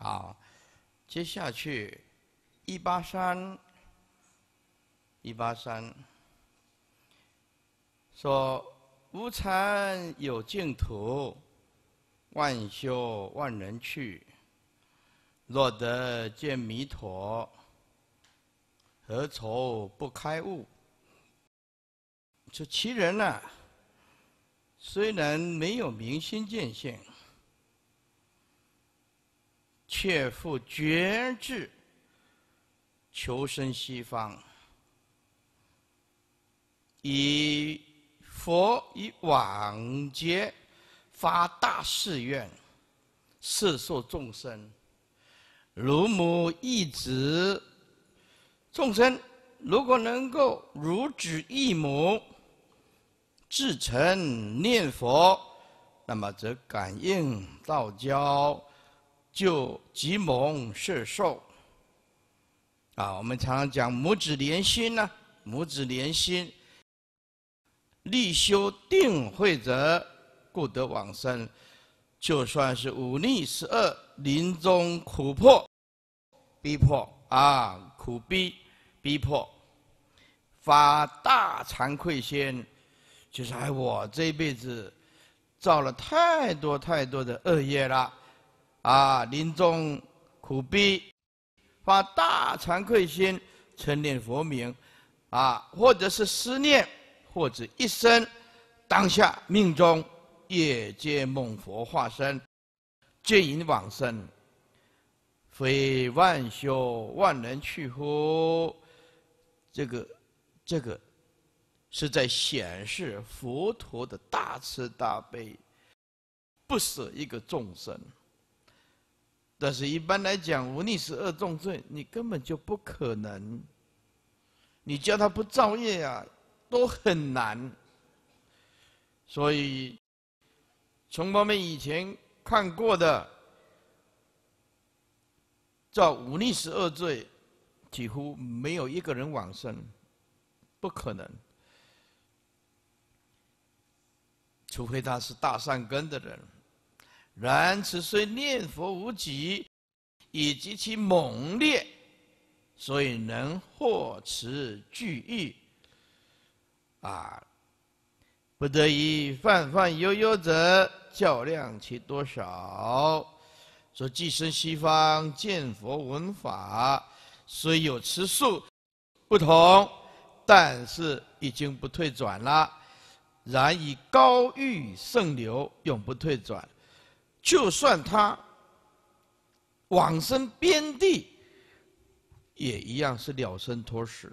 好，接下去，一八三，一八三，说无禅有净土，万修万人去。若得见弥陀，何愁不开悟？这其人呢，虽然没有明心见性。切复决志，求生西方，以佛以往劫发大誓愿，摄受众生，如母一子。众生如果能够如子一母，至诚念佛，那么则感应道交。就急蒙是受，啊，我们常常讲“母子连心”呢，“母子连心”，立修定慧者，故得往生。就算是忤逆十恶，临终苦迫逼迫啊，苦逼逼迫，发大惭愧心，就是哎，我这辈子造了太多太多的恶业了。啊！临终苦逼，发大惭愧心，承念佛名，啊，或者是思念，或者一生当下命中夜皆梦佛化身，见引往生，非万修万能去乎？这个，这个是在显示佛陀的大慈大悲，不舍一个众生。但是，一般来讲，忤逆十二重罪，你根本就不可能。你叫他不造业啊，都很难。所以，从我们以前看过的，造忤逆十二罪，几乎没有一个人往生，不可能。除非他是大善根的人。然此虽念佛无极，以及其猛烈，所以能获此具益。啊，不得已泛泛悠悠者较量其多少。说既生西方见佛闻法，虽有持数不同，但是已经不退转了。然以高欲胜流，永不退转。就算他往生边地，也一样是了生脱死，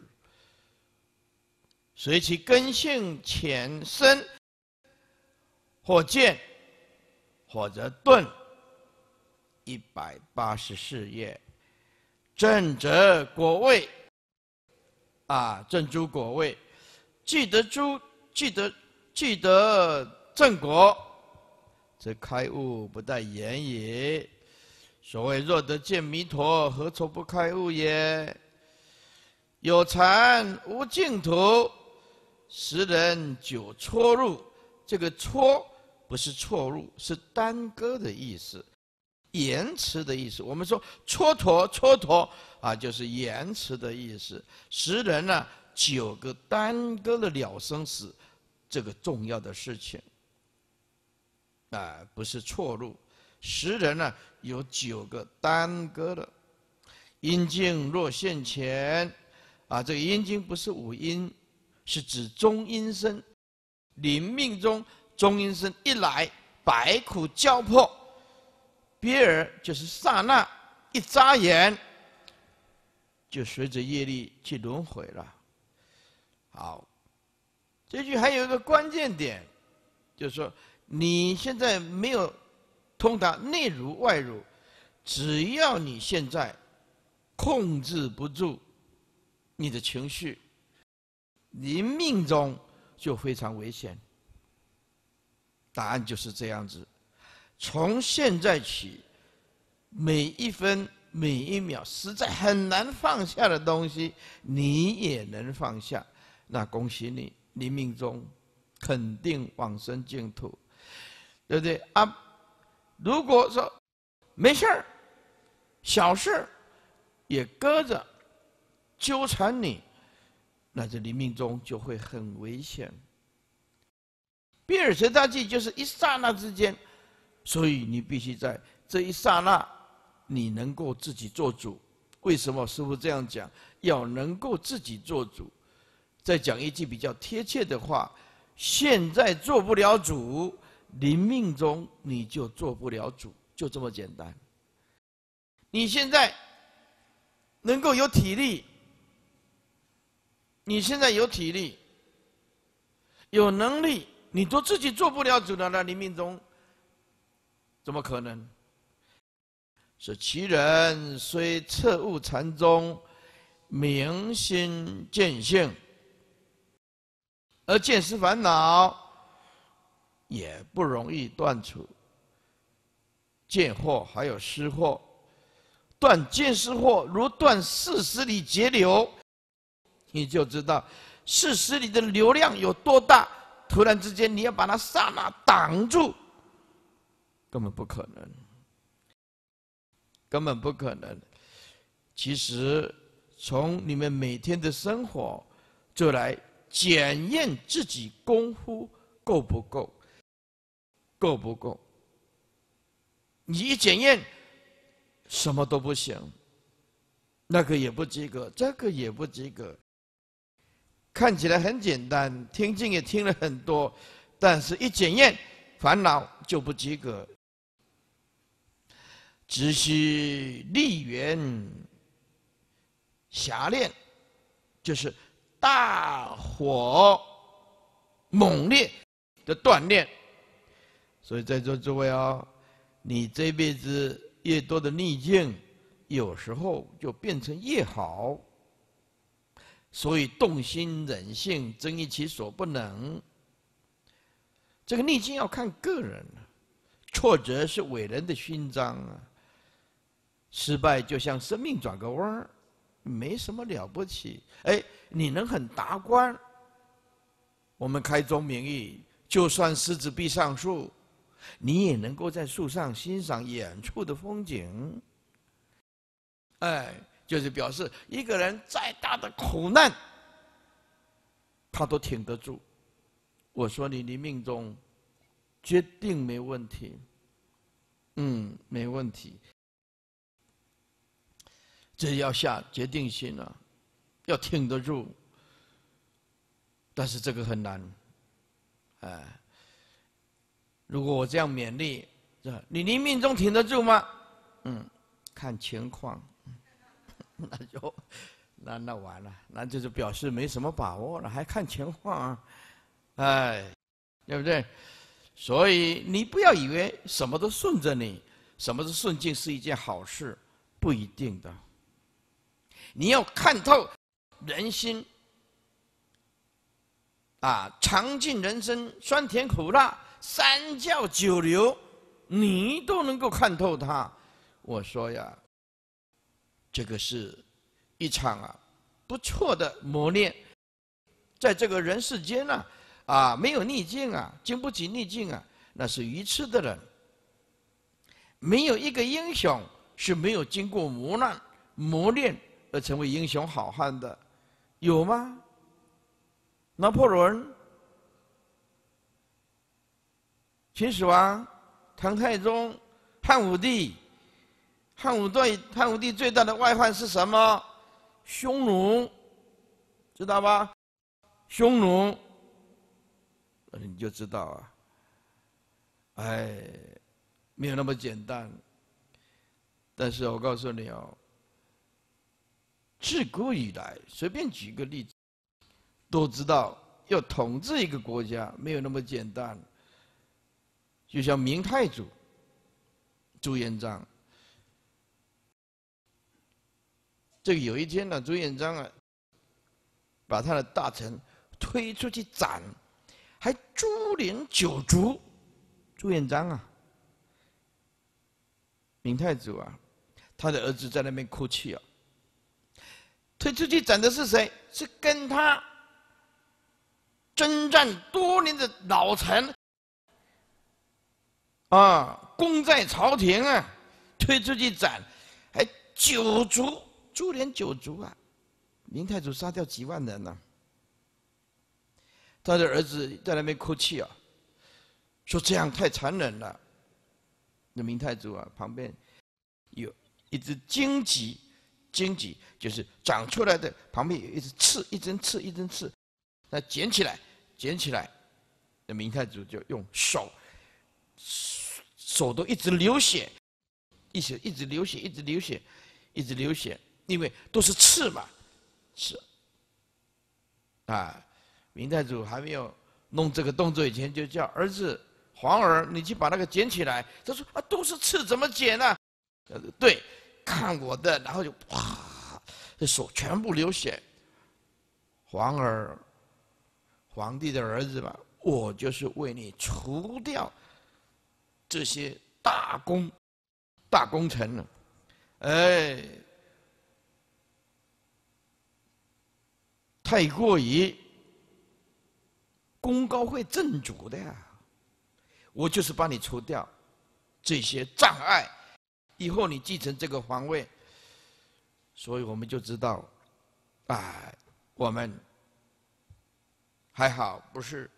随其根性浅深，或箭或者盾。一百八十四页，正则果位，啊，正诸果位，既得诸，既得，既得正果。这开悟不待言也。所谓若得见弥陀，何愁不开悟也？有禅无净土，十人九错入。这个错不是错入，是耽搁的意思，延迟的意思。我们说蹉跎，蹉跎啊，就是延迟的意思。十人呢，九个耽搁了了生死这个重要的事情。啊，不是错路，十人呢有九个耽搁了。阴茎若现前，啊，这个阴茎不是五阴，是指中阴身。临命中中阴身一来，百苦交迫，憋尔就是刹那一眨眼，就随着业力去轮回了。好，这句还有一个关键点，就是说。你现在没有通达内如外如，只要你现在控制不住你的情绪，你命中就非常危险。答案就是这样子，从现在起，每一分每一秒实在很难放下的东西，你也能放下，那恭喜你，你命中肯定往生净土。对不对啊？如果说没事儿，小事也搁着纠缠你，那这黎命中就会很危险。比尔吉大计就是一刹那之间，所以你必须在这一刹那你能够自己做主。为什么师父这样讲？要能够自己做主。再讲一句比较贴切的话：现在做不了主。临命中你就做不了主，就这么简单。你现在能够有体力，你现在有体力、有能力，你都自己做不了主的，那临命中怎么可能？是其人虽彻悟禅宗，明心见性，而见识烦恼。也不容易断除。见货还有失货，断见失货如断四十里截流，你就知道四十里的流量有多大。突然之间你要把它刹那挡住，根本不可能，根本不可能。其实从你们每天的生活就来检验自己功夫够不够。够不够？你一检验，什么都不行，那个也不及格，这个也不及格。看起来很简单，听经也听了很多，但是一检验，烦恼就不及格。只需力缘、狭练，就是大火猛烈的锻炼。所以在座诸位啊，你这辈子越多的逆境，有时候就变成越好。所以动心忍性，增益其所不能。这个逆境要看个人挫折是伟人的勋章啊。失败就像生命转个弯儿，没什么了不起。哎，你能很达观。我们开宗明义，就算狮子必上树。你也能够在树上欣赏远处的风景，哎，就是表示一个人再大的苦难，他都挺得住。我说你，你命中，决定没问题，嗯，没问题。这要下决定心了，要挺得住，但是这个很难，哎。如果我这样勉励，你临命中挺得住吗？嗯，看情况。那就那那完了，那就是表示没什么把握了，还看情况。啊，哎，对不对？所以你不要以为什么都顺着你，什么是顺境是一件好事，不一定的。你要看透人心，啊，尝尽人生酸甜苦辣。三教九流，你都能够看透他。我说呀，这个是一场啊不错的磨练，在这个人世间啊，啊没有逆境啊，经不起逆境啊，那是愚痴的人。没有一个英雄是没有经过磨难、磨练而成为英雄好汉的，有吗？拿破仑。秦始皇、唐太宗、汉武帝，汉武最汉武帝最大的外患是什么？匈奴，知道吧？匈奴，你就知道啊。哎，没有那么简单。但是我告诉你哦，自古以来，随便举个例子，都知道要统治一个国家没有那么简单。就像明太祖朱元璋，这个有一天呢，朱元璋啊，把他的大臣推出去斩，还株连九族。朱元璋啊，明太祖啊，他的儿子在那边哭泣啊。推出去斩的是谁？是跟他征战多年的老臣。啊，功在朝廷啊，推出去斩，还九族株连九族啊！明太祖杀掉几万人呢。他的儿子在那边哭泣啊，说这样太残忍了。那明太祖啊，旁边有一只荆棘，荆棘就是长出来的，旁边有一只刺，一针刺，一针刺，那捡起来，捡起来，那明太祖就用手。手都一直流血，一直一直流血，一直流血，一直流血，因为都是刺嘛，刺。啊，明太祖还没有弄这个动作以前，就叫儿子皇儿，你去把那个捡起来。他说啊，都是刺，怎么捡呢？对，看我的，然后就啪，手全部流血。皇儿，皇帝的儿子吧，我就是为你除掉。这些大功、大工程呢？哎，太过于功高会震主的。呀。我就是帮你除掉这些障碍，以后你继承这个皇位。所以我们就知道，哎，我们还好不是。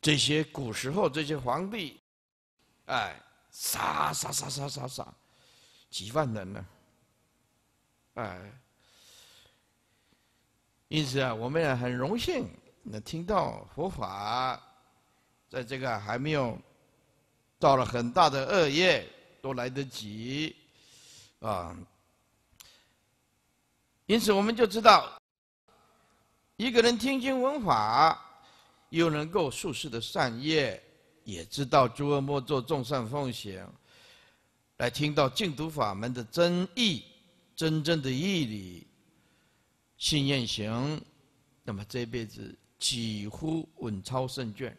这些古时候这些皇帝，哎，杀杀杀杀杀杀，几万人呢？哎，因此啊，我们也很荣幸能听到佛法，在这个还没有到了很大的恶业，都来得及啊。因此，我们就知道，一个人听经闻法。又能够术世的善业，也知道诸恶莫作，众善奉行，来听到净土法门的真义，真正的义理，信愿行，那么这辈子几乎稳操胜券，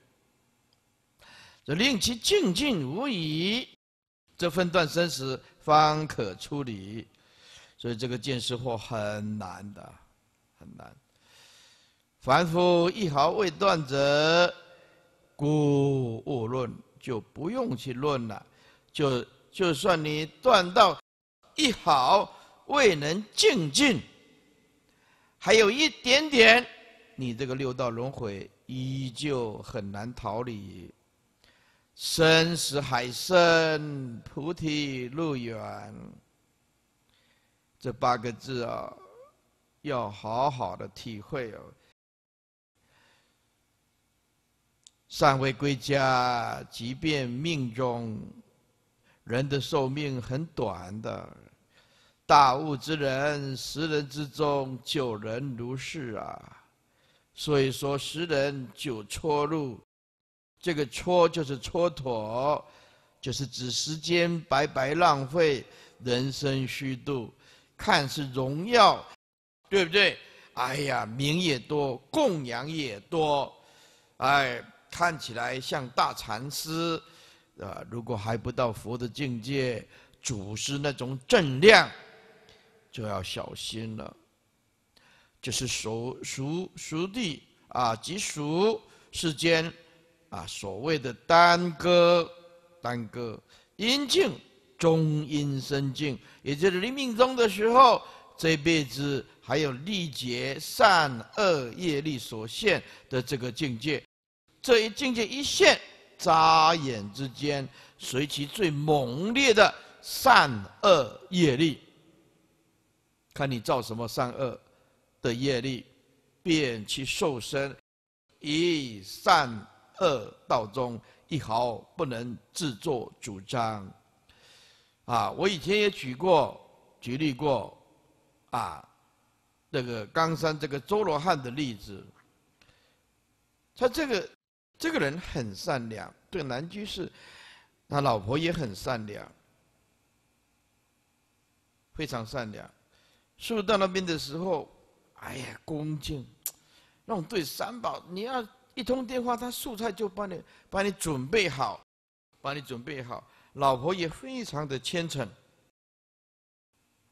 这令其静静无疑，这分段生死方可处理。所以这个见识惑很难的，很难。凡夫一毫未断者，故勿论，就不用去论了。就就算你断到一毫未能净尽，还有一点点，你这个六道轮回依旧很难逃离。生死海深，菩提路远，这八个字啊，要好好的体会哦。尚未归家，即便命中，人的寿命很短的。大悟之人，十人之中九人如是啊。所以说，十人九蹉路，这个蹉就是蹉跎，就是指时间白白浪费，人生虚度。看似荣耀，对不对？哎呀，名也多，供养也多，哎。看起来像大禅师啊，如果还不到佛的境界，祖师那种正量就要小心了。就是熟熟熟地啊，即熟世间啊，所谓的耽搁耽搁，阴境中阴身境，也就是临命中的时候，这辈子还有力劫善恶业力所现的这个境界。这一境界一现，眨眼之间，随其最猛烈的善恶业力，看你造什么善恶的业力，便去受身，以善恶道中一毫不能自作主张。啊，我以前也举过、举例过，啊，这个冈山这个周罗汉的例子，他这个。这个人很善良，这个男居士，他老婆也很善良，非常善良。是到那边的时候，哎呀，恭敬，让对三宝，你要一通电话，他素菜就帮你，帮你准备好，帮你准备好。老婆也非常的虔诚，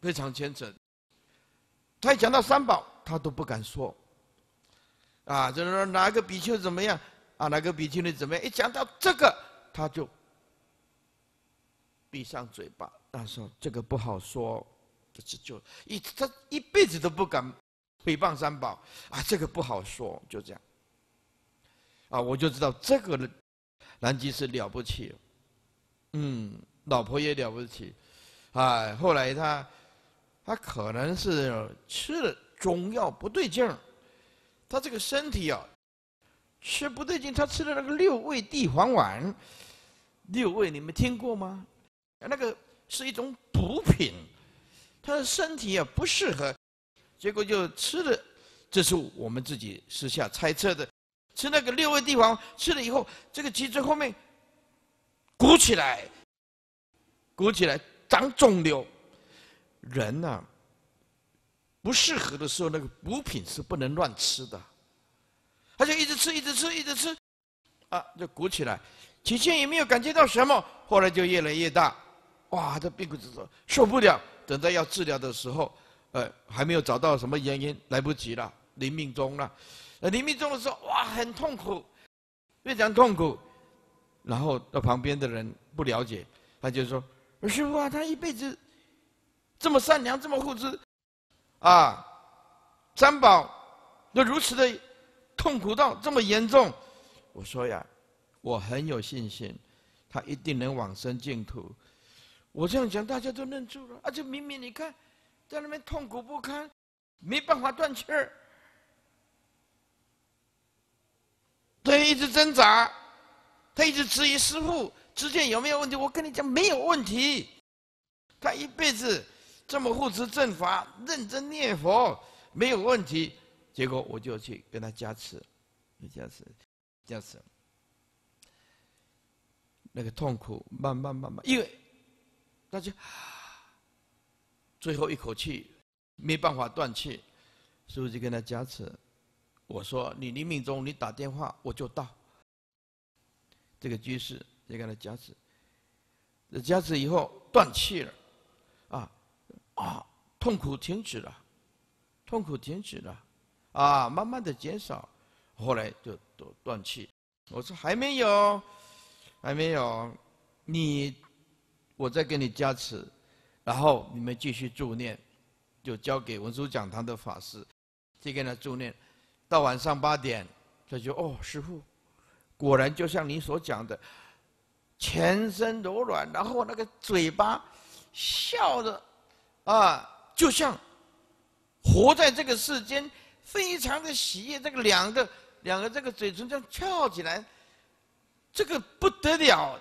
非常虔诚。他一讲到三宝，他都不敢说，啊，就是说拿个比丘怎么样。啊，那个比丘尼怎么样？一讲到这个，他就闭上嘴巴，他说：“这个不好说，这知就一他一辈子都不敢诽谤三宝啊，这个不好说。”就这样。啊，我就知道这个人，南极是了不起，嗯，老婆也了不起，哎，后来他，他可能是吃了中药不对劲儿，他这个身体啊。吃不对劲，他吃了那个六味地黄丸。六味你们听过吗？那个是一种补品，他的身体也不适合，结果就吃了。这是我们自己私下猜测的，吃那个六味地黄吃了以后，这个鸡子后面鼓起来，鼓起来长肿瘤。人呐，不适合的时候，那个补品是不能乱吃的。他就一直吃，一直吃，一直吃，啊，就鼓起来，起先也没有感觉到什么，后来就越来越大，哇，这病苦之说受不了。等到要治疗的时候，呃，还没有找到什么原因，来不及了，临命终了。临命终的时候，哇，很痛苦，非常痛苦，然后那旁边的人不了解，他就说：“师傅啊，他一辈子这么善良，这么护持，啊，三宝都如此的。”痛苦到这么严重，我说呀，我很有信心，他一定能往生净土。我这样讲，大家都愣住了。而且明明你看，在那边痛苦不堪，没办法断气儿，他一直挣扎，他一直质疑师傅之间有没有问题。我跟你讲，没有问题。他一辈子这么护持正法，认真念佛，没有问题。结果我就去跟他加持，加持，加持，那个痛苦慢慢慢慢，因为大就最后一口气没办法断气，所以就跟他加持。我说：“你临命中你打电话我就到。”这个居士就跟他加持，这加持以后断气了，啊啊，痛苦停止了，痛苦停止了。啊，慢慢的减少，后来就断断气。我说还没有，还没有，你我再给你加持，然后你们继续助念，就交给文殊讲堂的法师，去给他助念。到晚上八点，他就哦，师傅，果然就像你所讲的，全身柔软，然后那个嘴巴笑着，啊，就像活在这个世间。非常的喜悦，这个两个两个这个嘴唇这样翘起来，这个不得了。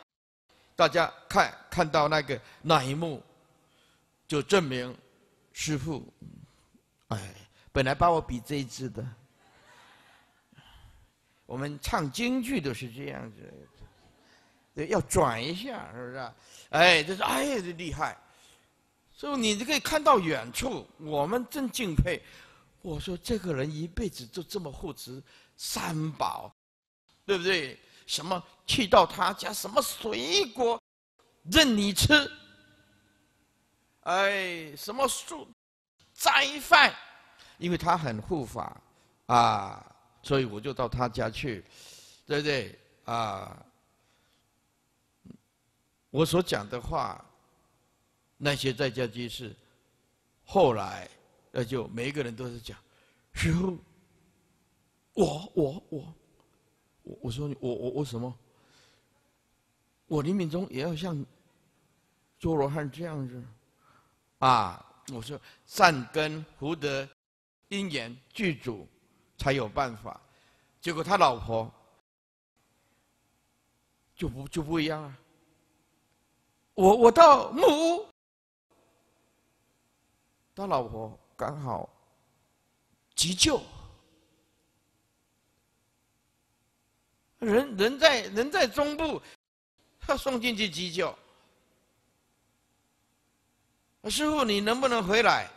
大家看看到那个那一幕，就证明师傅，哎，本来把我比这一支的。我们唱京剧都是这样子，要转一下，是不是？哎，这是哎呀，这厉害。所以你就可以看到远处，我们真敬佩。我说这个人一辈子就这么护持三宝，对不对？什么去到他家，什么水果任你吃。哎，什么素斋饭，因为他很护法啊，所以我就到他家去，对不对？啊，我所讲的话，那些在家居士后来。那就每一个人都是讲，师傅，我我我，我我说我我我什么？我林敏忠也要像，周罗汉这样子，啊！我说善根福德因缘具足才有办法，结果他老婆就不就不一样啊！我我到木屋，他老婆。刚好急救，人人在人在中部，他送进去急救。师傅，你能不能回来？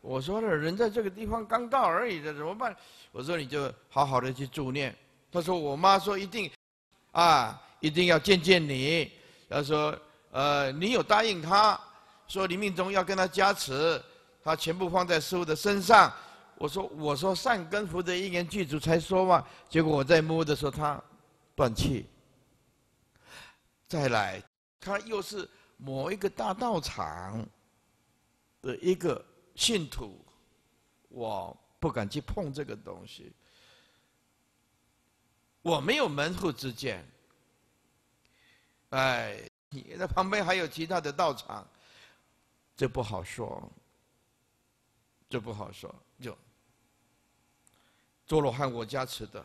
我说了，人在这个地方刚到而已的，怎么办？我说你就好好的去助念。他说，我妈说一定，啊，一定要见见你。他说，呃，你有答应他，说你敏忠要跟他加持。他全部放在师傅的身上，我说我说善根福德一缘具足才说嘛，结果我在摸的时候他断气。再来，他又是某一个大道场的一个信徒，我不敢去碰这个东西，我没有门户之见，哎，那旁边还有其他的道场，这不好说。这不好说，就做了汉国加持的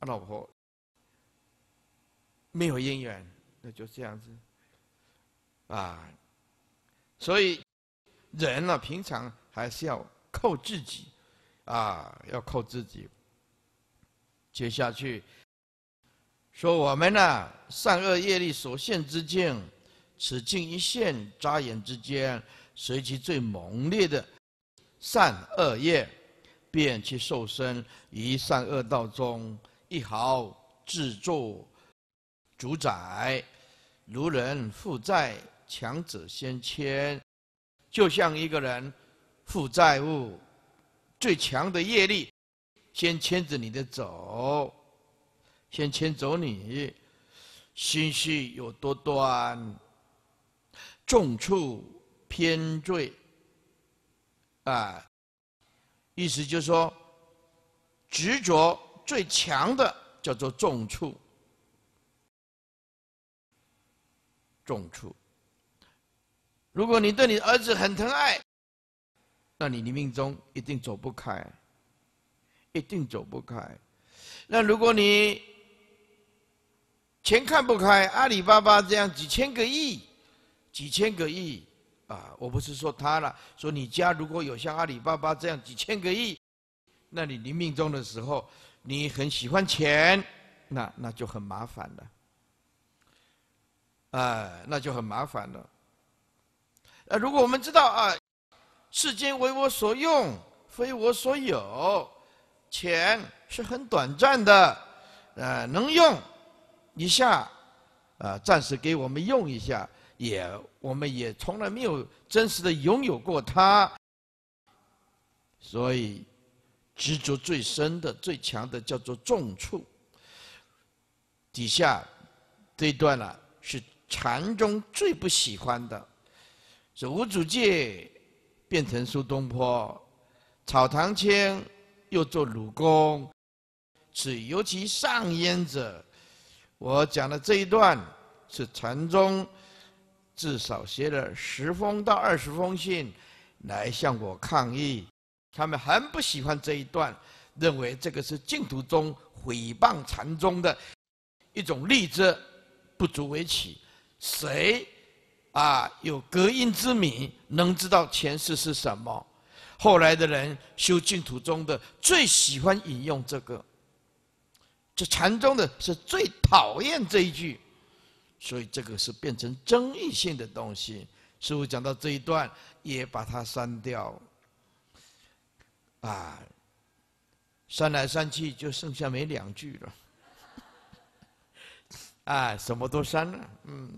老婆，没有姻缘，那就这样子啊。所以人呢，平常还是要靠自己啊，要靠自己。接下去说我们呢，善恶业力所限之境，此境一线，眨眼之间。随其最猛烈的善恶业，便去受身于善恶道中，一毫自作主宰，如人负债，强者先迁。就像一个人负债务，最强的业力先牵着你的走，先牵走你。心绪有多端，重处。偏坠啊，意思就是说，执着最强的叫做重处，重处。如果你对你儿子很疼爱，那你的命中一定走不开，一定走不开。那如果你钱看不开，阿里巴巴这样几千个亿，几千个亿。啊，我不是说他了。说你家如果有像阿里巴巴这样几千个亿，那你临命终的时候，你很喜欢钱，那那就很麻烦了，哎，那就很麻烦了。呃，如果我们知道啊，世间为我所用，非我所有，钱是很短暂的，呃，能用一下，呃，暂时给我们用一下。也，我们也从来没有真实的拥有过它，所以执着最深的、最强的叫做重处。底下这一段呢，是禅中最不喜欢的，是无祖界变成苏东坡，草堂谦又做鲁公，是尤其上焉者。我讲的这一段是禅宗。至少写了十封到二十封信，来向我抗议。他们很不喜欢这一段，认为这个是净土宗毁谤禅宗的一种例子，不足为奇。谁啊有隔音之米，能知道前世是什么？后来的人修净土宗的最喜欢引用这个，这禅宗的是最讨厌这一句。所以这个是变成争议性的东西。师傅讲到这一段，也把它删掉。啊，删来删去就剩下没两句了。啊，什么都删了。嗯，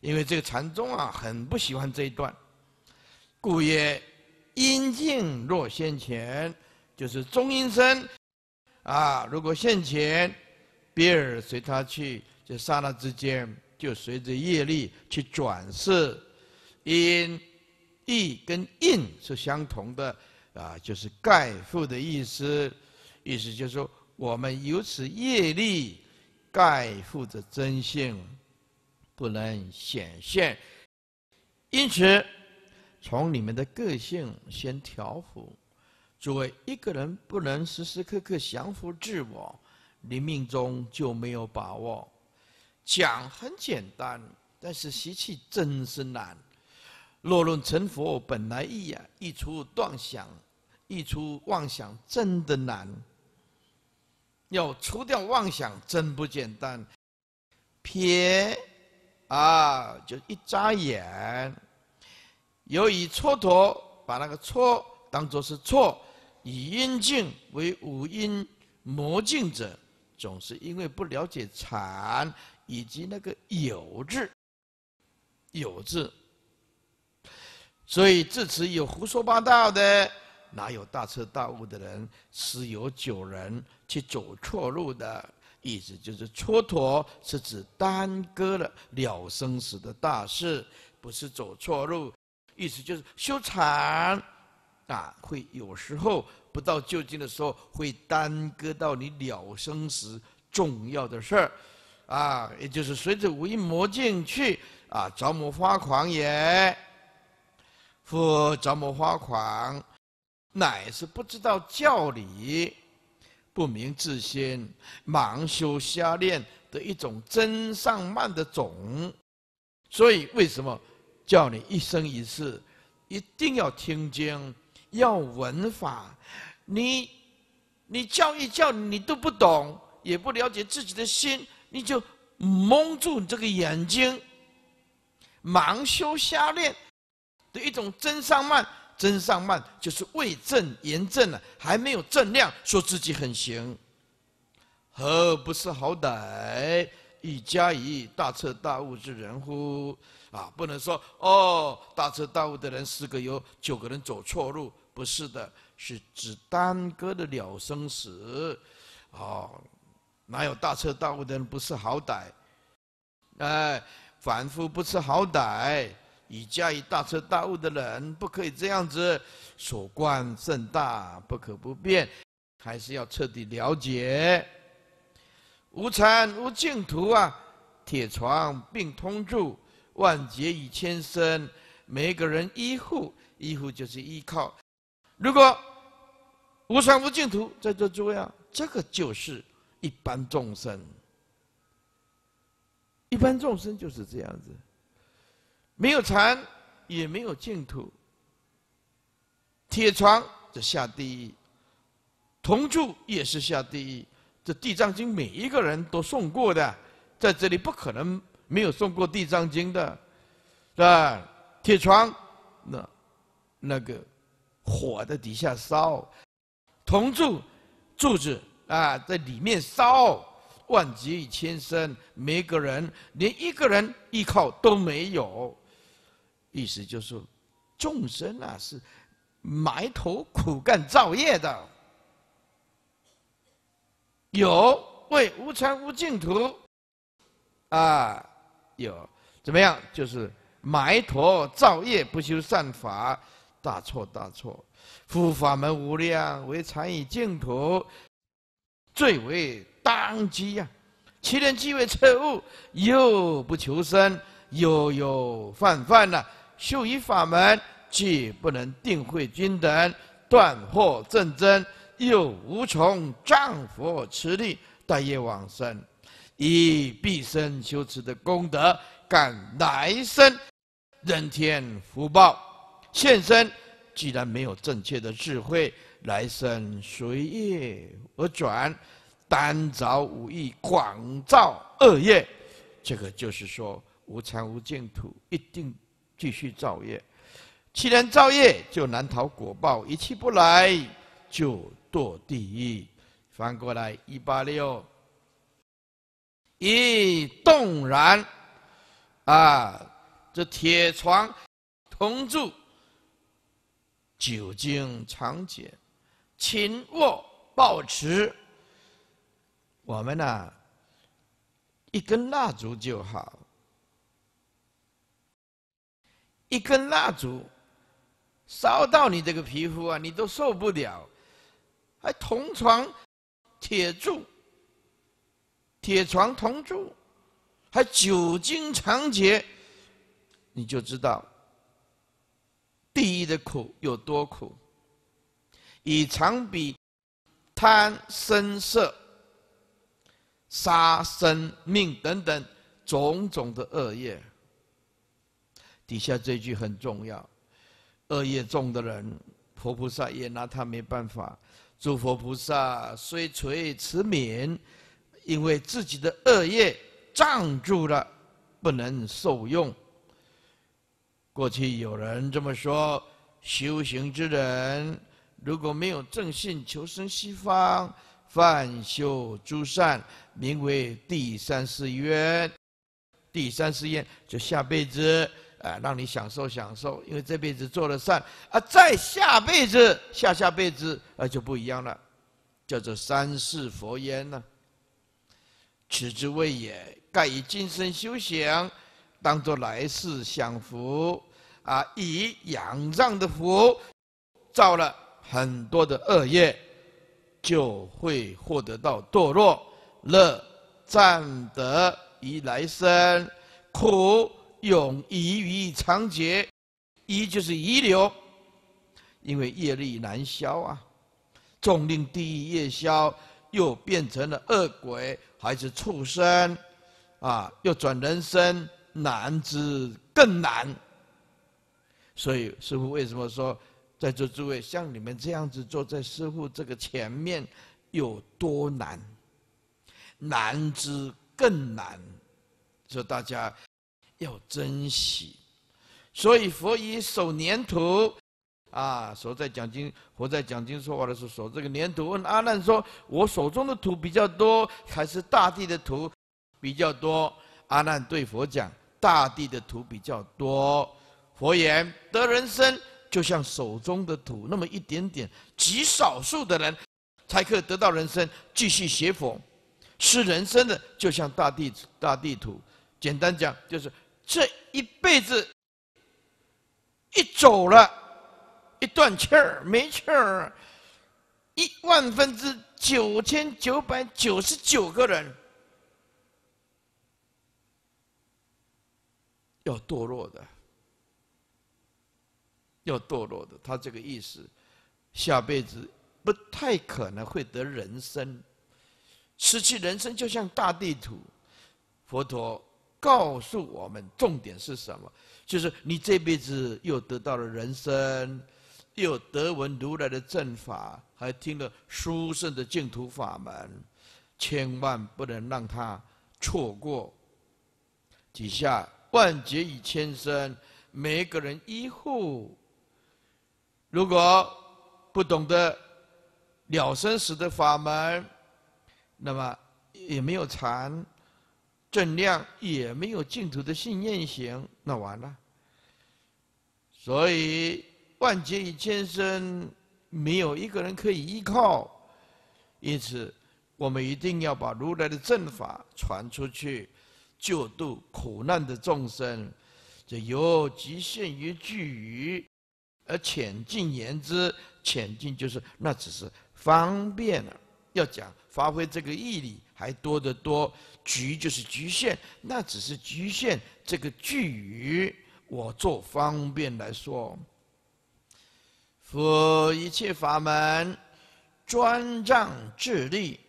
因为这个禅宗啊，很不喜欢这一段。故曰：阴静若先前，就是中阴身。啊，如果现前，别尔随他去。这刹那之间，就随着业力去转世。因、意跟印是相同的，啊，就是盖覆的意思。意思就是说，我们由此业力，盖覆的真性不能显现。因此，从你们的个性先调伏。诸位，一个人不能时时刻刻降服自我，你命中就没有把握。讲很简单，但是习气真是难。若论成佛，本来一呀，一出断想，一出妄想，真的难。要除掉妄想，真不简单。撇啊，就一眨眼。由于蹉跎，把那个蹉当作是错，以阴镜为五阴魔镜者，总是因为不了解禅。以及那个有字，有字。所以至此有胡说八道的，哪有大彻大悟的人？十有九人去走错路的意思，就是蹉跎，是指耽搁了了生死的大事，不是走错路。意思就是修禅，啊，会有时候不到究竟的时候，会耽搁到你了生死重要的事儿。啊，也就是随着无因魔境去啊，着魔发狂也，或着魔发狂，乃是不知道教理，不明自心，盲修瞎练的一种真上慢的种。所以为什么叫你一生一世一定要听经，要闻法？你你教一教你都不懂，也不了解自己的心。你就蒙住你这个眼睛，盲修瞎练的一种真上慢，真上慢就是未证言证啊，还没有证量，说自己很行，何不识好歹？一加一，大彻大悟之人乎？啊，不能说哦，大彻大悟的人十个有九个人走错路，不是的，是指耽搁的了生死，啊。哪有大彻大悟的人不识好歹？哎，凡夫不识好歹，以加以大彻大悟的人不可以这样子。所观甚大，不可不变，还是要彻底了解。无常无净土啊！铁床并通住，万劫以千生，每个人依护，依护就是依靠。如果无常无净土，在座诸位啊，这个就是。一般众生，一般众生就是这样子，没有禅也没有净土。铁床就下地狱，铜柱也是下地狱。这《地藏经》每一个人都诵过的，在这里不可能没有送过《地藏经》的，是吧？铁床那那个火的底下烧，铜柱柱子。啊，在里面烧万劫与千生，每个人连一个人依靠都没有。意思就是，众生啊是埋头苦干造业的，有为无常无净土，啊，有怎么样？就是埋头造业不修善法，大错大错。佛法门无量为常以净土。最为当机呀，其人既为彻悟，又不求生，又有泛泛了修于法门，既不能定慧均等，断惑正真，又无从丈佛持力，待业往生，以毕生修持的功德感来生人天福报。现身。既然没有正确的智慧。来生随业而转，单造五业，广造恶业。这个就是说，无常无净土，一定继续造业。既然造业，就难逃果报。一气不来，就堕地狱。翻过来，一八六，一动然，啊，这铁床铜柱，久经常劫。勤卧保持，我们呢一根蜡烛就好。一根蜡烛烧到你这个皮肤啊，你都受不了。还铜床、铁柱、铁床、铜柱，还久经长劫，你就知道地狱的苦有多苦。以常比贪生色杀生命等等种种的恶业，底下这句很重要：恶业重的人，佛菩萨也拿他没办法。诸佛菩萨虽垂慈悯，因为自己的恶业障住了，不能受用。过去有人这么说：修行之人。如果没有正信求生西方，犯修诸善，名为第三世愿。第三世愿就下辈子啊，让你享受享受，因为这辈子做了善啊，再下辈子、下下辈子啊就不一样了，叫做三世佛冤呢。此之谓也。盖以今生修行，当作来世享福啊，以仰仗的福造了。很多的恶业就会获得到堕落，乐暂得于来生，苦永遗于长劫，遗就是遗留，因为业力难消啊，纵令地狱夜消，又变成了恶鬼还是畜生，啊，又转人生，难之更难，所以师父为什么说？在座诸位，像你们这样子坐在师傅这个前面，有多难，难之更难，以大家要珍惜。所以佛以手粘土，啊，手在讲经，佛在讲经说话的时候，手这个粘土，问阿难说：“我手中的土比较多，还是大地的土比较多？”阿难对佛讲：“大地的土比较多。”佛言：“得人身。”就像手中的土那么一点点，极少数的人才可以得到人生继续学佛，是人生的就像大地大地图，简单讲就是这一辈子一走了，一断气儿没气儿，一万分之九千九百九十九个人要堕落的。要堕落的，他这个意思，下辈子不太可能会得人生。失去人生就像大地图。佛陀告诉我们重点是什么？就是你这辈子又得到了人生，又得闻如来的正法，还听了书胜的净土法门，千万不能让他错过。底下万劫与千生，每个人一护。如果不懂得了生死的法门，那么也没有禅、正量，也没有净土的信念行，那完了。所以万劫与千生，没有一个人可以依靠。因此，我们一定要把如来的正法传出去，救度苦难的众生。这由极限于聚于。而浅近言之，浅近就是那只是方便了。要讲发挥这个毅力还多得多。局就是局限，那只是局限。这个句语，我做方便来说。佛一切法门，专仗智力，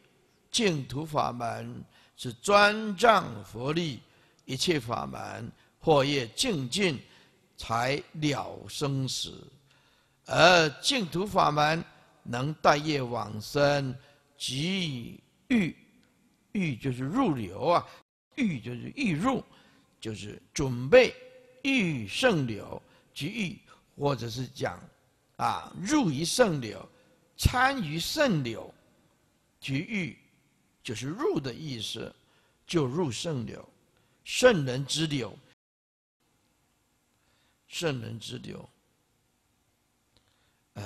净土法门是专仗佛力。一切法门，或也净境。才了生死，而净土法门能带业往生，即欲欲就是入流啊，欲就是欲入，就是准备欲圣流，即欲或者是讲啊入于圣流，参于圣流，即欲就是入的意思，就入圣流，圣人之流。圣人之流，哎，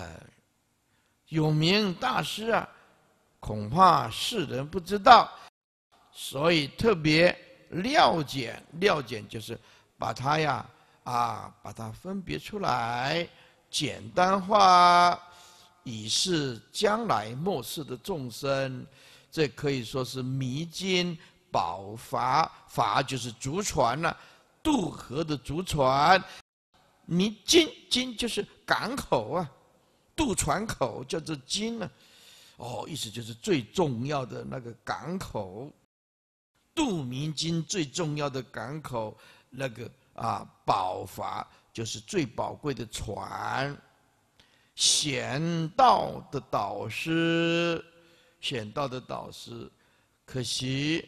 有名大师啊，恐怕世人不知道，所以特别料简，料简就是把它呀，啊，把它分别出来，简单化，以示将来末世的众生。这可以说是弥津宝筏，筏就是竹船呐，渡河的竹船。你津津就是港口啊，渡船口叫做津呢，哦，意思就是最重要的那个港口，渡民津最重要的港口，那个啊宝筏就是最宝贵的船，显道的导师，显道的导师，可惜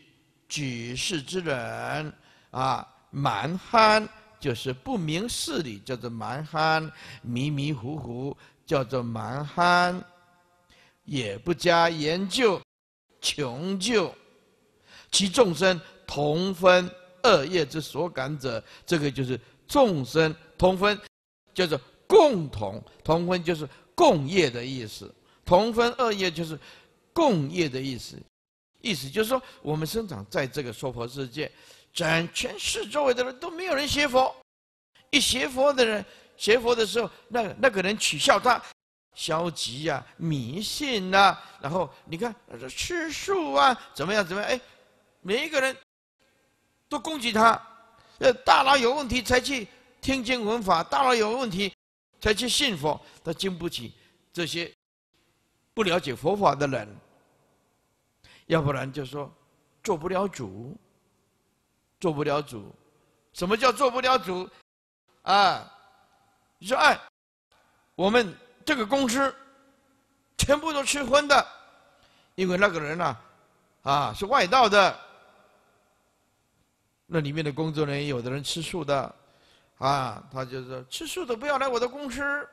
举世之人啊蛮憨。就是不明事理，叫做蛮憨；迷迷糊糊，叫做蛮憨；也不加研究，穷究其众生同分恶业之所感者，这个就是众生同分，叫做共同同分，就是共业的意思。同分恶业就是共业的意思，意思就是说，我们生长在这个娑婆世界。整全市周围的人都没有人学佛，一学佛的人学佛的时候，那那个人取笑他，消极呀、迷信呐，然后你看吃素啊，怎么样怎么样？哎，每一个人都攻击他，呃，大脑有问题才去听经闻法，大脑有问题才去信佛，他经不起这些不了解佛法的人，要不然就说做不了主。做不了主，什么叫做不了主？啊，你说哎，我们这个公司，全部都吃荤的，因为那个人呢，啊是外道的。那里面的工作呢，有的人吃素的，啊，他就说吃素的不要来我的公司。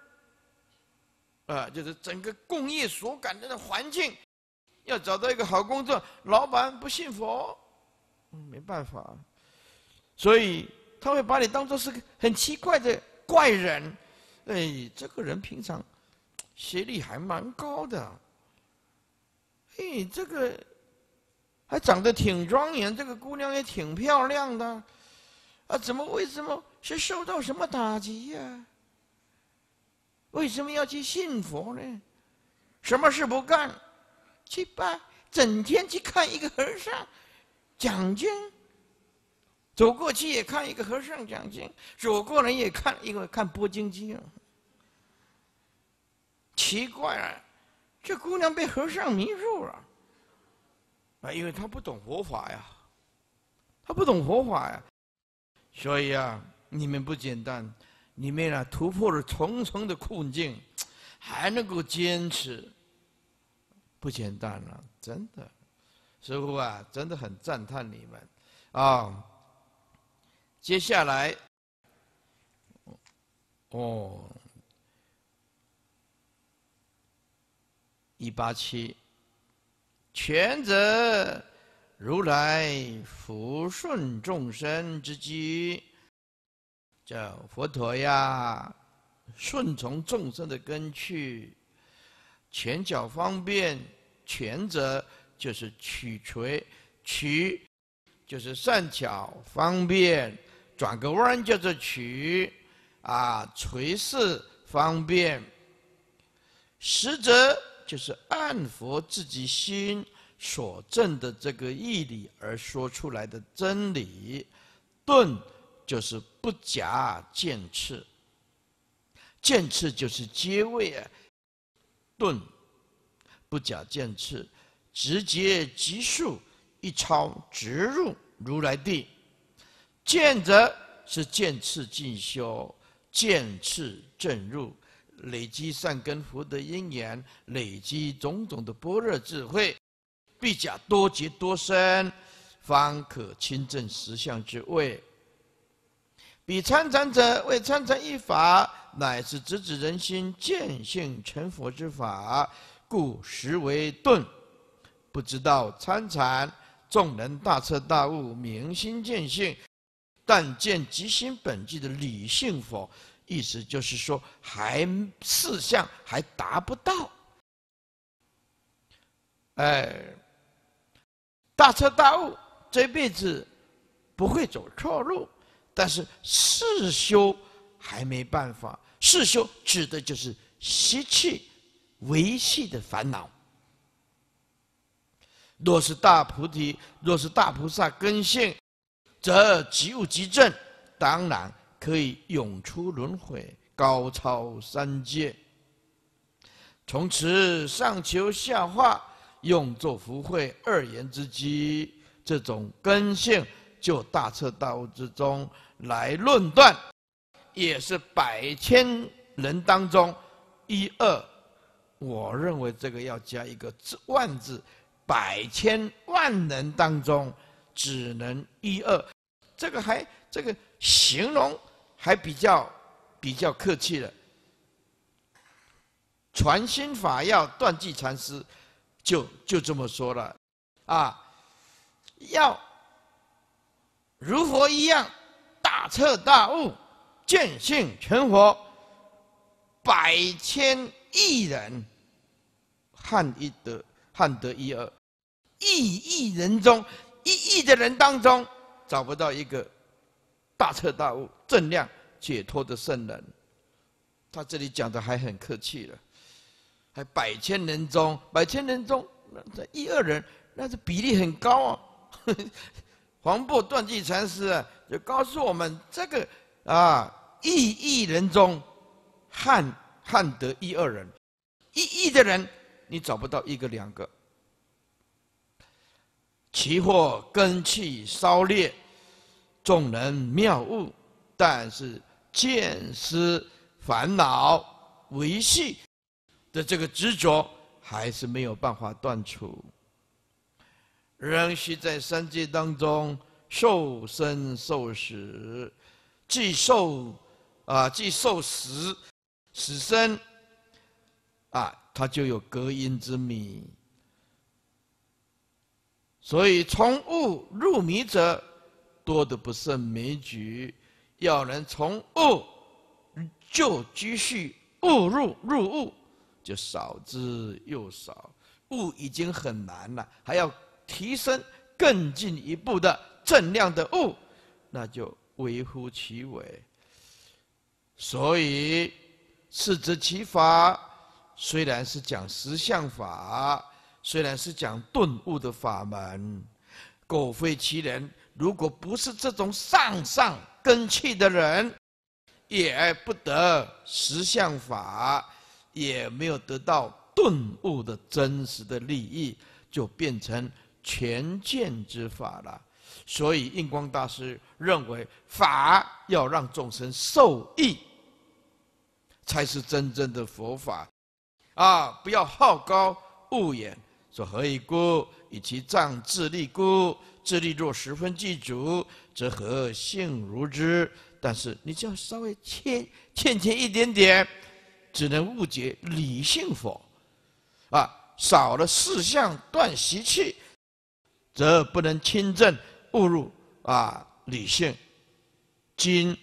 啊，就是整个工业所感染的环境，要找到一个好工作，老板不信佛，没办法。所以他会把你当做是个很奇怪的怪人，哎，这个人平常学历还蛮高的，哎，这个还长得挺庄严，这个姑娘也挺漂亮的，啊，怎么为什么是受到什么打击呀？为什么要去信佛呢？什么事不干，去拜，整天去看一个和尚，讲经。走过去也看一个和尚讲经，走过来也看一个看播经机啊。奇怪啊，这姑娘被和尚迷住了。啊，因为她不懂佛法呀，她不懂佛法呀，所以啊，你们不简单，你们啊突破了重重的困境，还能够坚持，不简单了，真的，师傅啊，真的很赞叹你们，啊。接下来，哦，一八七，全则如来福顺众生之机，叫佛陀呀，顺从众生的根去，前脚方便，全则就是取锤，取就是善巧方便。转个弯叫做曲，啊，垂视方便。实则就是按佛自己心所证的这个义理而说出来的真理。顿就是不假剑刺，剑刺就是接位，顿不假剑刺，直接急速一超直入如来地。见者是见次尽修，见次正入，累积善根福德因缘，累积种种的般若智慧，必假多劫多生，方可亲证实相之位。比参禅者为参禅一法，乃是直指人心、见性成佛之法，故实为顿。不知道参禅，众人大彻大悟，明心见性。但见即心本具的理性佛，意思就是说还四相还达不到，哎，大彻大悟，这辈子不会走错路，但是世修还没办法。世修指的就是习气、维系的烦恼。若是大菩提，若是大菩萨根性。则即物即正，当然可以永出轮回，高超三界。从此上求下化，用作福慧二言之机。这种根性，就大彻大悟之中来论断，也是百千人当中一二。我认为这个要加一个万字，百千万人当中。只能一二，这个还这个形容还比较比较客气了。传心法要，断际禅师就就这么说了，啊，要如佛一样大彻大悟，见性成佛，百千亿人汉一得，汉得一二，亿亿人中。一亿的人当中，找不到一个大彻大悟、正量解脱的圣人。他这里讲的还很客气了，还百千人中，百千人中这一二人，那是比例很高啊。黄檗断际禅师啊，就告诉我们这个啊，一亿人中，汉汉得一二人，一亿的人你找不到一个两个。其或根气稍裂，众人妙悟，但是见思烦恼、维系的这个执着，还是没有办法断除，仍需在三界当中受生受死，既受啊既受死死生啊，他就有隔音之米。所以，从物入迷者多得不胜枚举，要能从物就继续物入入物，就少之又少。物已经很难了，还要提升更进一步的正量的物，那就微乎其微。所以，四智其法虽然是讲实相法。虽然是讲顿悟的法门，苟非其人，如果不是这种上上根器的人，也不得实相法，也没有得到顿悟的真实的利益，就变成权见之法了。所以印光大师认为，法要让众生受益，才是真正的佛法。啊，不要好高骛远。说何以故？以其藏自力故，自立若十分具足，则何性如之？但是你只要稍微欠欠谦一点点，只能误解理性佛，啊，少了四项断习气，则不能亲证误入啊理性。今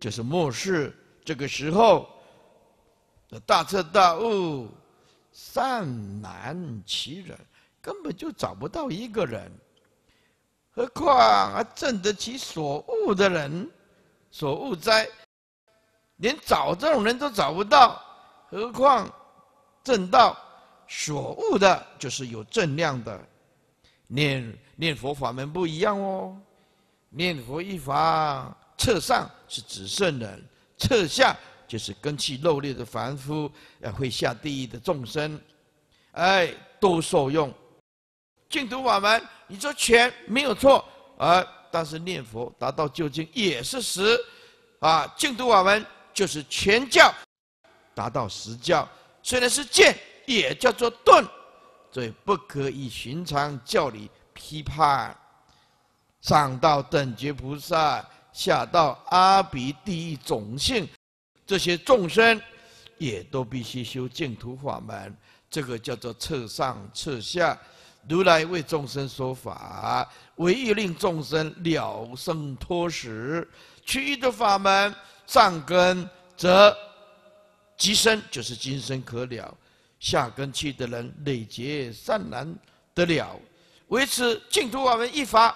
就是末世这个时候的大彻大悟。善难其人，根本就找不到一个人。何况还正得其所悟的人，所悟哉？连找这种人都找不到，何况正道所悟的，就是有正量的。念念佛法门不一样哦，念佛一法，侧上是指圣人，侧下。就是根器肉烈的凡夫，呃，会下地狱的众生，哎，都受用净土法门。你说全没有错，呃，但是念佛达到究竟也是实，啊，净土法门就是全教达到实教，虽然是见，也叫做顿，所以不可以寻常教理批判。上到等觉菩萨，下到阿鼻地狱种性。这些众生也都必须修净土法门，这个叫做彻上彻下。如来为众生说法，唯欲令众生了生脱死，取的法门。上根则即生，就是今生可了；下根去的人累劫善难得了。为此，净土法门一发，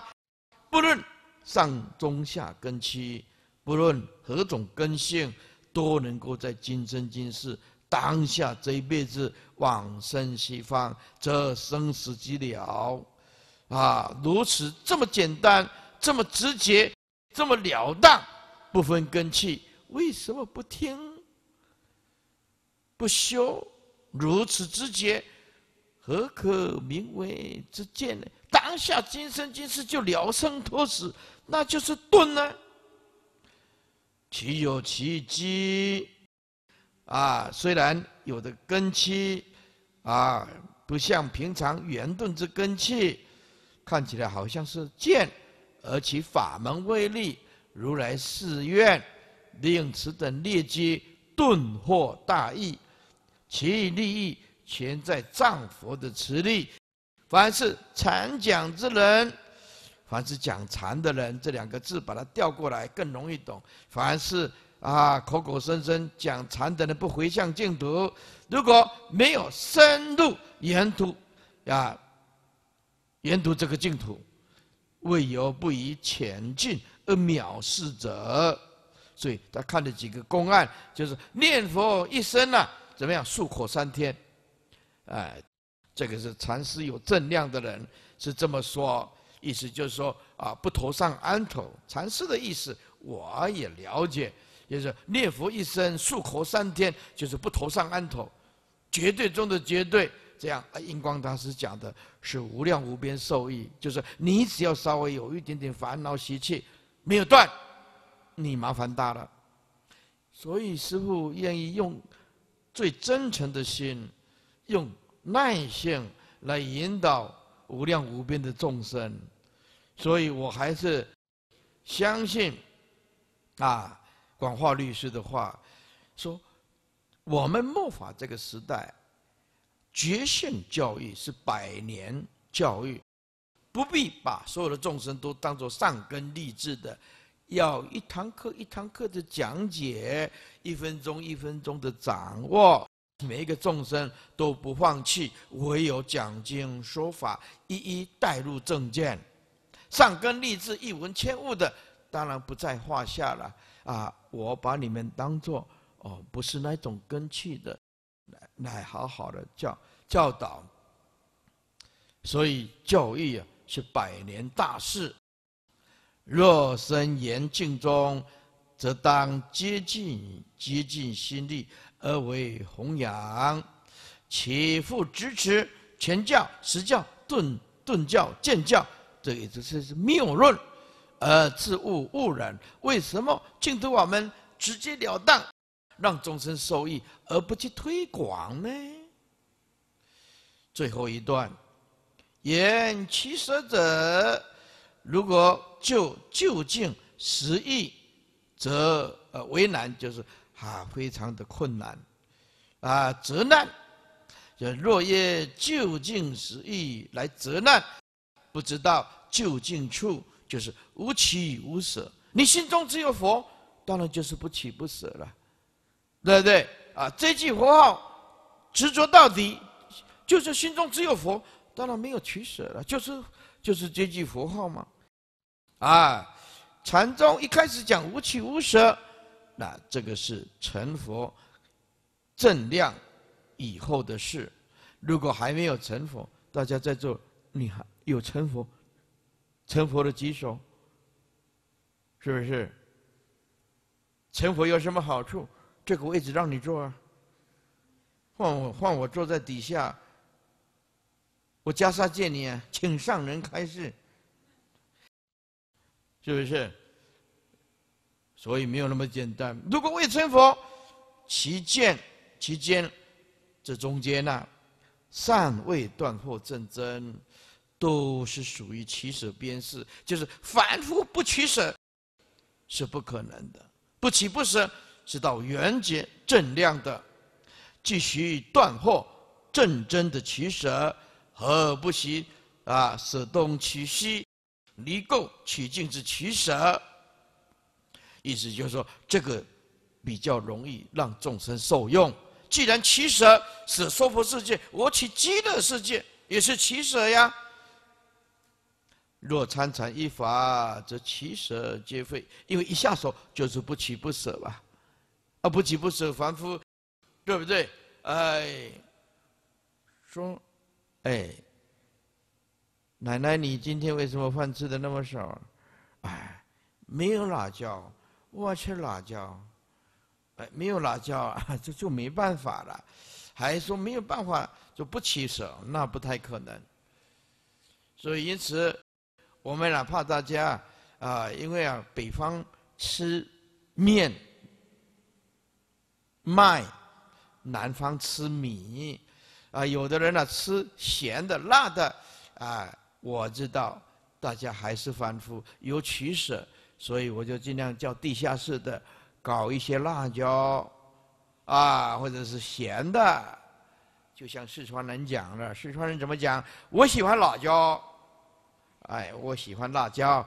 不论上中下根期，不论何种根性。都能够在今生今世当下这一辈子往生西方，则生死即了，啊，如此这么简单，这么直接，这么了当，不分根器，为什么不听？不修，如此直接，何可名为之见呢？当下今生今世就了生脱死，那就是顿呢。其有其机，啊，虽然有的根器，啊，不像平常圆盾之根器，看起来好像是剑，而其法门威力，如来誓愿、令此等列皆顿获大益，其利益全在藏佛的慈力，凡是禅讲之人。凡是讲禅的人，这两个字把它调过来更容易懂。凡是啊，口口声声讲禅的人不回向净土，如果没有深入研读，啊，研读这个净土，未由不以前进而藐视者。所以他看了几个公案，就是念佛一生啊，怎么样，漱口三天，哎，这个是禅师有正量的人是这么说。意思就是说啊，不投上安头。禅师的意思我也了解，就是念佛一声，漱口三天，就是不投上安头，绝对中的绝对。这样，印光大师讲的是无量无边受益，就是你只要稍微有一点点烦恼习气没有断，你麻烦大了。所以师父愿意用最真诚的心，用耐性来引导。无量无边的众生，所以我还是相信啊广化律师的话，说我们末法这个时代，觉性教育是百年教育，不必把所有的众生都当做上根励志的，要一堂课一堂课的讲解，一分钟一分钟的掌握。每一个众生都不放弃，唯有讲经说法，一一带入正见。上根立志，一文千物的，当然不在话下了。啊，我把你们当做哦，不是那种根器的，来来好好的教教导。所以教育啊，是百年大事。若生严境中，则当竭尽竭尽心力。而为弘扬，其父支持前教、实教、顿顿教、建教，这也就是谬论，而自误误人。为什么净土法门直截了当，让众生受益，而不去推广呢？最后一段，言其实者，如果就就近实意，则呃为难，就是。啊，非常的困难，啊，责难，若要究竟实意来责难，不知道究竟处，就是无取无舍。你心中只有佛，当然就是不取不舍了，对不对？啊，这句佛号执着到底，就是心中只有佛，当然没有取舍了，就是就是这句佛号嘛。啊，禅宗一开始讲无取无舍。那这个是成佛正量以后的事。如果还没有成佛，大家在座，你还有成佛成佛的举手，是不是？成佛有什么好处？这个位置让你坐啊。换我换我坐在底下，我袈裟见你啊，请上人开示，是不是？所以没有那么简单。如果未成佛，其见其间，这中间呢，尚未断惑正真，都是属于取舍边事。就是反复不取舍，是不可能的。不取不舍，是到圆觉正量的，继续断惑正真的取舍，何不惜啊，舍东取西，离垢取净之取舍。意思就是说，这个比较容易让众生受用。既然取舍是娑婆世界，我取极乐世界也是取舍呀。若参禅一法，则取舍皆废，因为一下手就是不取不舍吧？啊，不取不舍，凡夫，对不对？哎，说，哎，奶奶，你今天为什么饭吃的那么少？哎，没有辣椒。我吃辣椒，哎，没有辣椒啊，就就没办法了。还说没有办法就不取舍，那不太可能。所以，因此，我们哪怕大家啊，因为啊，北方吃面、麦，南方吃米，啊，有的人呢吃咸的、辣的，啊，我知道，大家还是反复有取舍。所以我就尽量叫地下室的搞一些辣椒啊，或者是咸的，就像四川人讲的，四川人怎么讲？我喜欢辣椒，哎，我喜欢辣椒。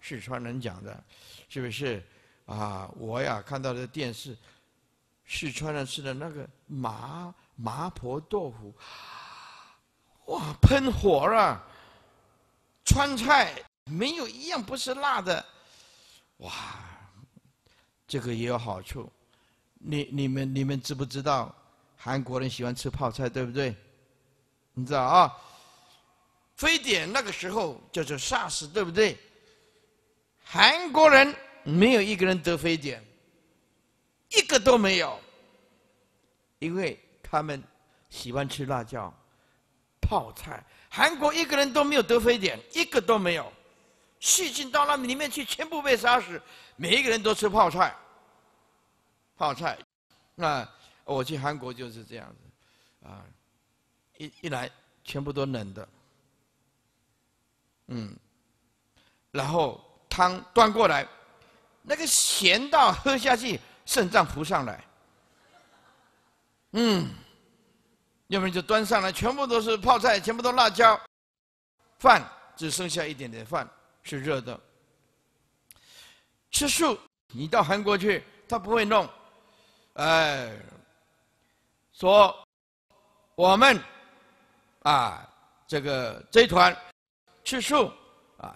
四川人讲的，是不是啊？我呀，看到的电视，四川人吃的那个麻麻婆豆腐，哇，喷火了！川菜没有一样不是辣的。哇，这个也有好处。你、你们、你们知不知道韩国人喜欢吃泡菜，对不对？你知道啊？非典那个时候叫做 SARS，对不对？韩国人没有一个人得非典，一个都没有，因为他们喜欢吃辣椒、泡菜。韩国一个人都没有得非典，一个都没有。细菌到那里面去，全部被杀死。每一个人都吃泡菜，泡菜，那我去韩国就是这样子，啊，一一来全部都冷的，嗯。然后汤端过来，那个咸到喝下去，肾脏浮上来，嗯。要不然就端上来，全部都是泡菜，全部都辣椒，饭只剩下一点点饭。是热的，吃素。你到韩国去，他不会弄，哎，说我们啊，这个这团吃素啊，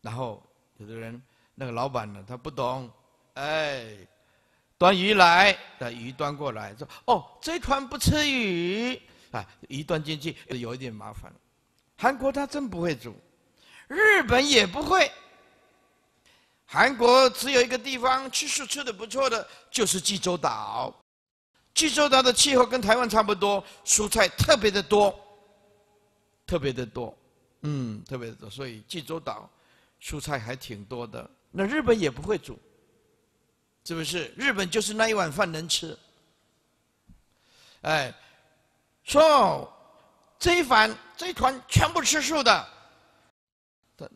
然后有的人那个老板呢，他不懂，哎，端鱼来，把鱼端过来，说哦，这团不吃鱼啊，鱼端进去有一点麻烦，韩国他真不会煮。日本也不会，韩国只有一个地方吃素吃的不错的，就是济州岛。济州岛的气候跟台湾差不多，蔬菜特别的多，特别的多，嗯，特别的多。所以济州岛蔬菜还挺多的。那日本也不会煮，是不是？日本就是那一碗饭能吃。哎，so 这一船这一团全部吃素的。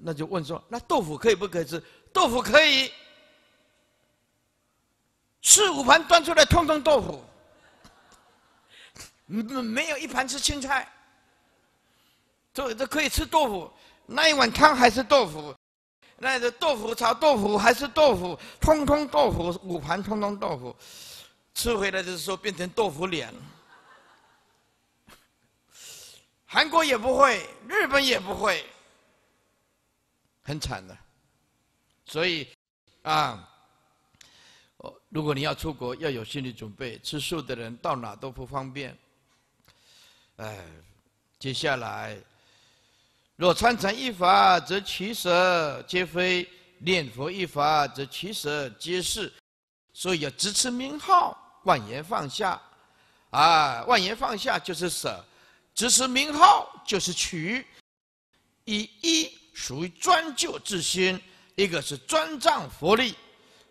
那就问说，那豆腐可以不可以吃？豆腐可以，四五盘端出来，通通豆腐，没没有一盘吃青菜。这这可以吃豆腐，那一碗汤还是豆腐，那个豆腐炒豆腐还是豆腐，通通豆腐，五盘通通豆腐，吃回来的时候变成豆腐脸。韩国也不会，日本也不会。很惨的，所以啊，如果你要出国，要有心理准备。吃素的人到哪都不方便。哎，接下来，若参禅一法，则取舍皆非；念佛一法，则取舍皆是。所以要直持名号，万言放下。啊，万言放下就是舍，直持名号就是取。以一。属于专救之心，一个是专仗佛力，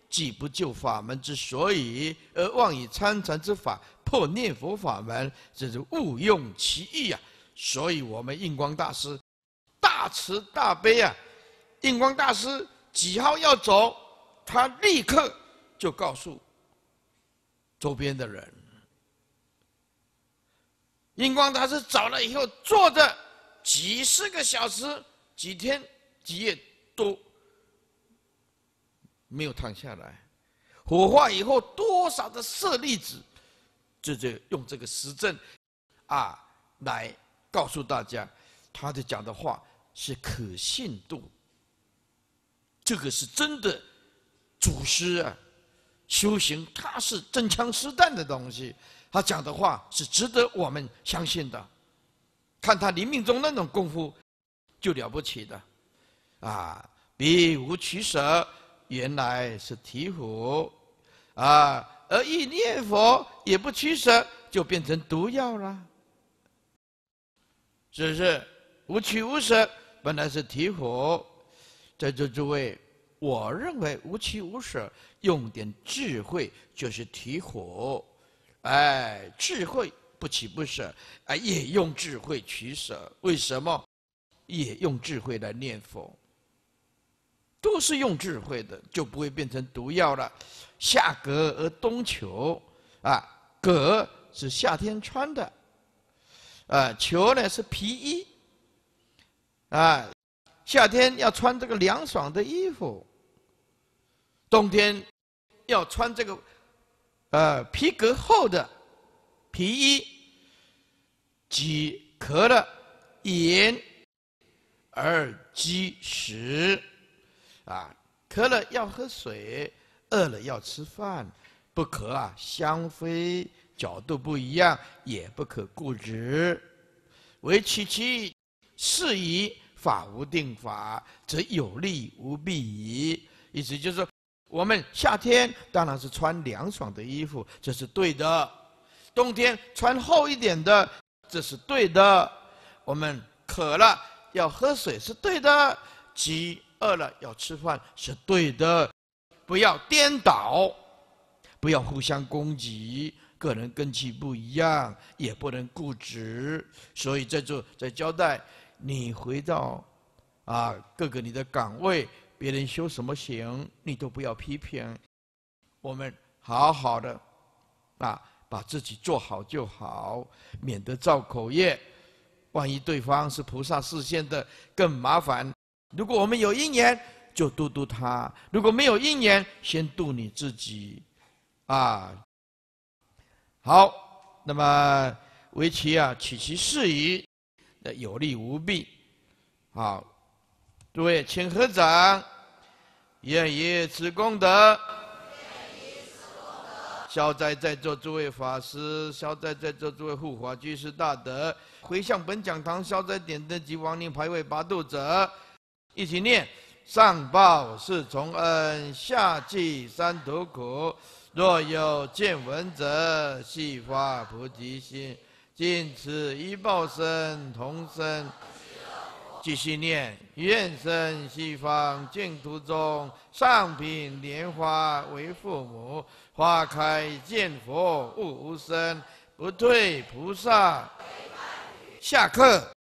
既不救法门之所以，而妄以参禅之法破念佛法门，这是误用其意啊！所以我们印光大师大慈大悲啊，印光大师几号要走，他立刻就告诉周边的人。印光大师走了以后，坐着几十个小时。几天几夜都没有躺下来，火化以后多少的舍利子，这就用这个实证啊来告诉大家，他的讲的话是可信度，这个是真的。祖师啊，修行他是真枪实弹的东西，他讲的话是值得我们相信的。看他临命中那种功夫。就了不起的，啊！比无取舍原来是提壶，啊！而一念佛也不取舍，就变成毒药了。只是无取无舍本来是提壶，在座诸位，我认为无取无舍用点智慧就是提火，哎，智慧不取不舍，哎，也用智慧取舍，为什么？也用智慧来念佛，都是用智慧的，就不会变成毒药了。夏革而冬裘啊，革是夏天穿的，啊，裘呢是皮衣，啊，夏天要穿这个凉爽的衣服，冬天要穿这个呃皮革厚的皮衣，及壳的盐。而饥食，啊，渴了要喝水，饿了要吃饭，不可啊。相非角度不一样，也不可固执。唯其其是以法无定法，则有利无弊矣。意思就是，我们夏天当然是穿凉爽的衣服，这是对的；冬天穿厚一点的，这是对的。我们渴了。要喝水是对的，饥饿了要吃饭是对的，不要颠倒，不要互相攻击。个人根基不一样，也不能固执。所以在这在交代，你回到啊各个你的岗位，别人修什么行，你都不要批评。我们好好的啊，把自己做好就好，免得造口业。万一对方是菩萨示现的，更麻烦。如果我们有因缘，就度度他；如果没有因缘，先度你自己，啊。好，那么为其啊，取其适宜，那有利无弊。好，诸位请合掌，愿以此功德。消灾在座诸位法师，消灾在座诸位护法居士大德，回向本讲堂消灾点灯及亡灵牌位拔度者，一起念：上报四重恩，下济三途苦。若有见闻者，悉发菩提心。尽此一报身，同生。继续念，愿生西方净土中，上品莲花为父母。花开见佛悟无生，不退菩萨。下课。